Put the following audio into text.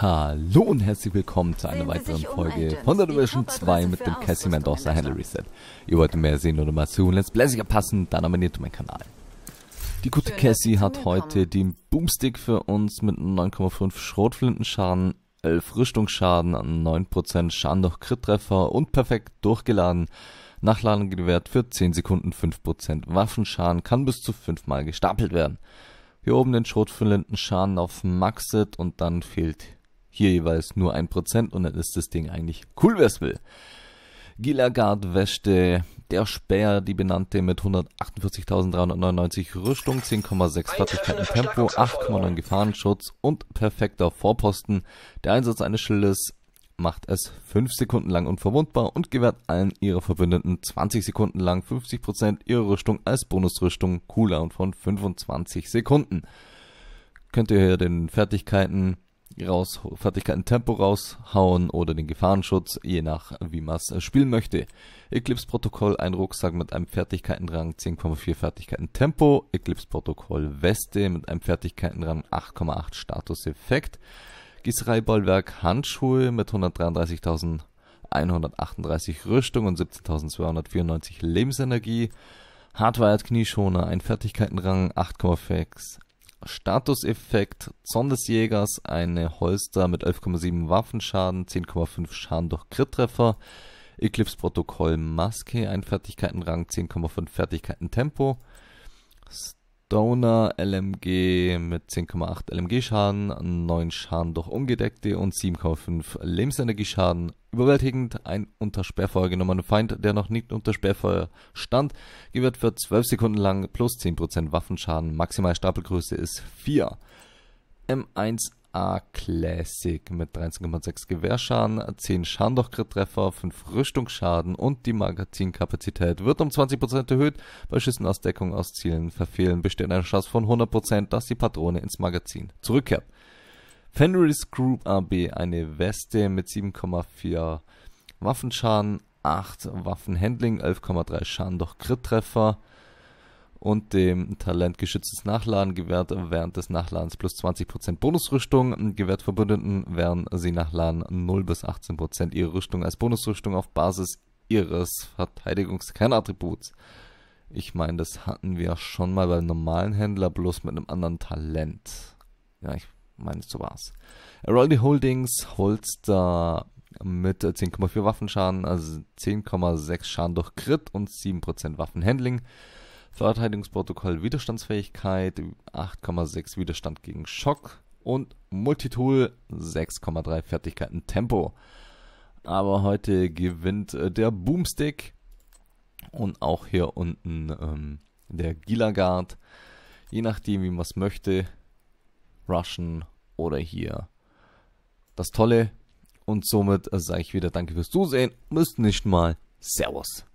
Hallo und herzlich willkommen zu einer weiteren Folge von The Division 2 mit dem Cassie Mendoza Handle Reset. Ihr wollt mehr sehen oder mal zu Let's Play sicher passen, dann abonniert meinen Kanal. Die gute Schön, Cassie hat heute den Boomstick für uns mit 9,5 Schrotflintenschaden, 11 Rüstungsschaden, 9% Schaden durch Crit-Treffer und perfekt durchgeladen. Nachladen gewährt für 10 Sekunden 5%. Waffenschaden kann bis zu 5 Mal gestapelt werden. Hier oben den Schrotflintenschaden auf Maxit und dann fehlt hier jeweils nur ein Prozent und dann ist das Ding eigentlich cool, wer es will. Gilagard wäschte der Speer, die benannte mit 148.399 Rüstung, 10,6 Fertigkeiten Tempo, 8,9 Gefahrenschutz und perfekter Vorposten. Der Einsatz eines Schildes macht es 5 Sekunden lang unverwundbar und gewährt allen ihrer Verbündeten 20 Sekunden lang 50% ihrer Rüstung als Bonusrüstung Cooldown von 25 Sekunden. Könnt ihr hier den Fertigkeiten raus, Fertigkeiten Tempo raushauen oder den Gefahrenschutz, je nach wie man es äh, spielen möchte. Eclipse Protokoll, ein Rucksack mit einem Fertigkeitenrang 10,4 Fertigkeiten Tempo, Eclipse Protokoll Weste mit einem Fertigkeitenrang 8,8 Status Effekt, Bollwerk Handschuhe mit 133.138 Rüstung und 17.294 Lebensenergie, Hardwired Knieschoner, ein Fertigkeitenrang 8,6 Statuseffekt Zondesjägers, eine Holster mit 11,7 Waffenschaden, 10,5 Schaden durch Crit-Treffer, Eclipse Protokoll Maske, ein Rang 10,5 Fertigkeiten Tempo, Donor LMG mit 10,8 LMG-Schaden, 9 Schaden durch Ungedeckte und 7,5 Lebensenergie Schaden. Überwältigend ein unter Sperrfeuer genommener Feind, der noch nicht unter Sperrfeuer stand, gewährt für 12 Sekunden lang plus 10% Waffenschaden. Maximal Stapelgröße ist 4. M1 A Classic mit 13,6 Gewehrschaden, 10 Schandochkrit-Treffer, 5 Rüstungsschaden und die Magazinkapazität wird um 20% erhöht. Bei Schüssen aus Deckung aus Zielen verfehlen besteht eine Chance von 100%, dass die Patrone ins Magazin zurückkehrt. Fenris Group AB, eine Weste mit 7,4 Waffenschaden, 8 Waffenhandling, 11,3 Schaden durch Crit-Treffer, und dem Talent geschütztes Nachladen gewährt während des Nachladens plus 20% Bonusrüstung. Gewährt Verbündeten werden sie nachladen 0 bis 18% ihre Rüstung als Bonusrüstung auf Basis ihres Verteidigungskernattributs. Ich meine, das hatten wir schon mal beim normalen Händler, bloß mit einem anderen Talent. Ja, ich meine, so war's. Rolly Holdings Holster mit 10,4 Waffenschaden, also 10,6 Schaden durch Crit und 7% Waffenhandling. Verteidigungsprotokoll Widerstandsfähigkeit 8,6 Widerstand gegen Schock und Multitool 6,3 Fertigkeiten Tempo. Aber heute gewinnt äh, der Boomstick und auch hier unten ähm, der Gilagard. Je nachdem, wie man es möchte. Rushen oder hier das Tolle. Und somit äh, sage ich wieder Danke fürs Zusehen. Müsst nächsten mal. Servus.